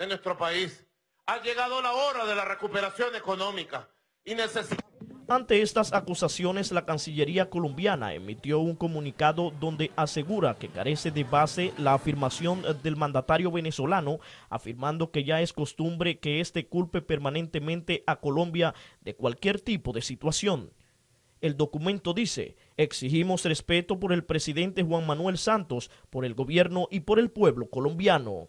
En nuestro país. Ha llegado la hora de la recuperación económica y necesitamos... Ante estas acusaciones, la Cancillería colombiana emitió un comunicado donde asegura que carece de base la afirmación del mandatario venezolano, afirmando que ya es costumbre que éste culpe permanentemente a Colombia de cualquier tipo de situación. El documento dice, exigimos respeto por el presidente Juan Manuel Santos, por el gobierno y por el pueblo colombiano.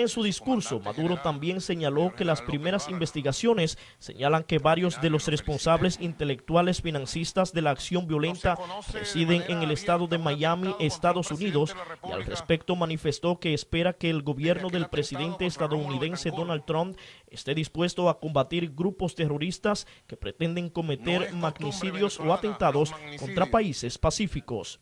En su discurso, Maduro también señaló que las primeras investigaciones señalan que varios de los responsables intelectuales financistas de la acción violenta residen en el estado de Miami, Estados Unidos, y al respecto manifestó que espera que el gobierno del presidente estadounidense Donald Trump esté dispuesto a combatir grupos terroristas que pretenden cometer magnicidios o atentados contra países pacíficos.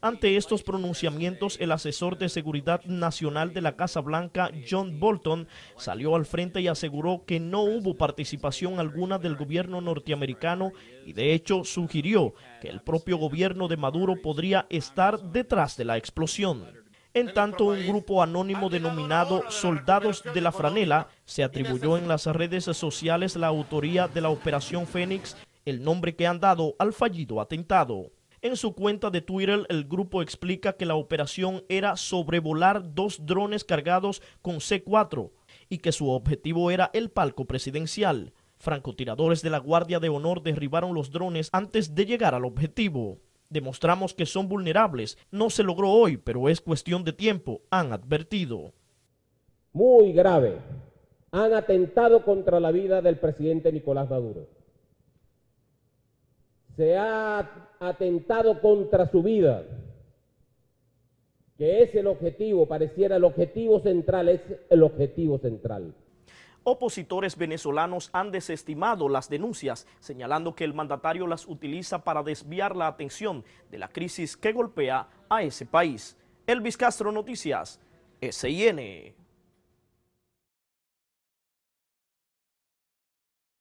Ante estos pronunciamientos, el asesor de Seguridad Nacional de la Casa Blanca, John Bolton, salió al frente y aseguró que no hubo participación alguna del gobierno norteamericano y de hecho sugirió que el propio gobierno de Maduro podría estar detrás de la explosión. En tanto, un grupo anónimo denominado Soldados de la Franela se atribuyó en las redes sociales la autoría de la Operación Fénix, el nombre que han dado al fallido atentado. En su cuenta de Twitter, el grupo explica que la operación era sobrevolar dos drones cargados con C4 y que su objetivo era el palco presidencial. Francotiradores de la Guardia de Honor derribaron los drones antes de llegar al objetivo. Demostramos que son vulnerables. No se logró hoy, pero es cuestión de tiempo, han advertido. Muy grave. Han atentado contra la vida del presidente Nicolás Maduro se ha atentado contra su vida, que es el objetivo, pareciera el objetivo central, es el objetivo central. Opositores venezolanos han desestimado las denuncias, señalando que el mandatario las utiliza para desviar la atención de la crisis que golpea a ese país. Elvis Castro Noticias, SIN.